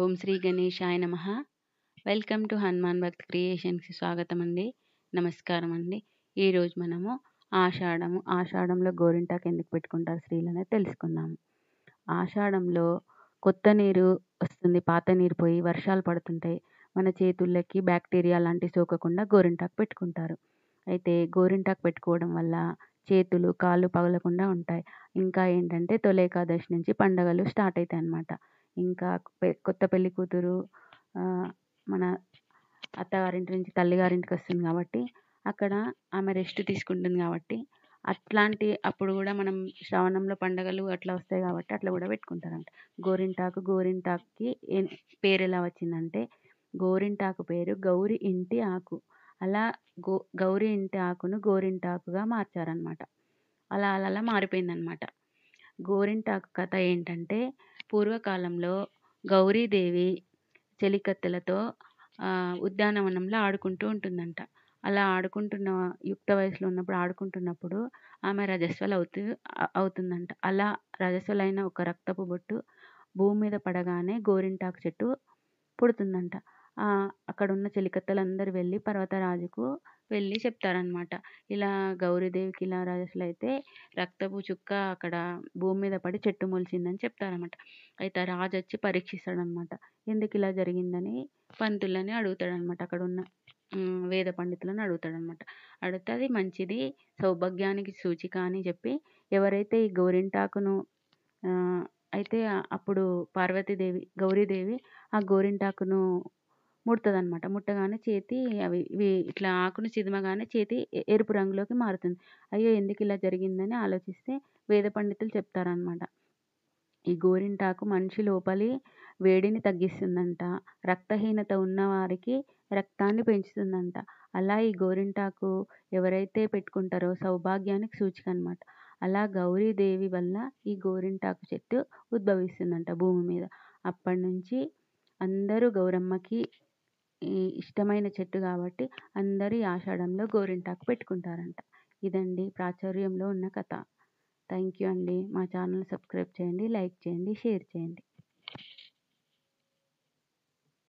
ఓం శ్రీ గణేశాయ నమ welcome to Hanuman Bhakt creations స్వాగతం అండి నమస్కారం అండి ఈరోజు మనము ఆషాఢము ఆషాఢంలో గోరింటాకు ఎందుకు పెట్టుకుంటారు అనేది తెలుసుకుందాము ఆషాఢంలో కొత్త నీరు వస్తుంది పాత నీరు పోయి వర్షాలు పడుతుంటాయి మన చేతులకి బ్యాక్టీరియా లాంటివి సోకకుండా గోరింటాకు పెట్టుకుంటారు అయితే గోరింటాకు పెట్టుకోవడం వల్ల చేతులు కాళ్ళు పగలకుండా ఉంటాయి ఇంకా ఏంటంటే తొలి ఏకాదశి నుంచి పండగలు స్టార్ట్ అవుతాయి అన్నమాట ఇంకా కొత్త కూతురు మన అత్తగారింటి నుంచి తల్లిగారింటికి వస్తుంది కాబట్టి అక్కడ ఆమె రెస్ట్ తీసుకుంటుంది కాబట్టి అట్లాంటి అప్పుడు కూడా మనం శ్రావణంలో పండగలు అట్లా వస్తాయి కాబట్టి అట్లా కూడా పెట్టుకుంటారంట గోరింటాకు గోరింటాకుకి పేరు ఎలా వచ్చిందంటే గోరింటాకు పేరు గౌరి ఇంటి ఆకు అలా గో ఇంటి ఆకును గోరింటాకుగా మార్చారనమాట అలా అలా అలా మారిపోయిందనమాట గోరింటాకు కథ ఏంటంటే పూర్వకాలంలో గౌరీదేవి చెలికత్తెలతో ఉద్యానవనంలో ఆడుకుంటూ ఉంటుందంట అలా ఆడుకుంటున్న యుక్త వయసులో ఉన్నప్పుడు ఆడుకుంటున్నప్పుడు ఆమె రజస్వలు అవుతూ అవుతుందంట అలా రజస్వలైన ఒక రక్తపు బొట్టు భూమి మీద పడగానే గోరింటాకు చెట్టు పుడుతుందంట అక్కడున్న చెలికత్తెలందరూ వెళ్ళి పర్వతరాజుకు వెళ్ళి చెప్తారనమాట ఇలా గౌరీదేవికి ఇలా రాజసులు అయితే రక్తపు చుక్క అక్కడ భూమి మీద పడి చెట్టు మొలిచిందని చెప్తారనమాట అయితే రాజు వచ్చి పరీక్షిస్తాడనమాట ఎందుకు ఇలా జరిగిందని పంతులని అడుగుతాడనమాట ఉన్న వేద పండితులను అడుగుతాడనమాట అడిగితే అది మంచిది సౌభాగ్యానికి సూచిక అని చెప్పి ఎవరైతే ఈ గౌరింటాకును అయితే అప్పుడు పార్వతీదేవి గౌరీదేవి ఆ గోరింటాకును ముడుతుంది అనమాట ముట్టగానే చేతి అవి ఇవి ఇట్లా ఆకుని చిదమగానే చేతి ఎరుపు రంగులోకి మారుతుంది అయ్యో ఎందుకు ఇలా జరిగిందని ఆలోచిస్తే వేద పండితులు చెప్తారనమాట ఈ గోరింటాకు మనిషి లోపలి వేడిని తగ్గిస్తుందంట రక్తహీనత ఉన్నవారికి రక్తాన్ని పెంచుతుందంట అలా ఈ గోరింటాకు ఎవరైతే పెట్టుకుంటారో సౌభాగ్యానికి సూచిక అనమాట అలా గౌరీదేవి వల్ల ఈ గోరింటాకు చెట్టు ఉద్భవిస్తుందంట భూమి మీద అప్పటి నుంచి అందరూ గౌరమ్మకి ఇష్టమైన చెట్టు కాబట్టి అందరి ఆషాఢంలో గోరింటాకు పెట్టుకుంటారంట ఇదండి ప్రాచుర్యంలో ఉన్న కథ థ్యాంక్ యూ అండి మా ఛానల్ సబ్స్క్రైబ్ చేయండి లైక్ చేయండి షేర్ చేయండి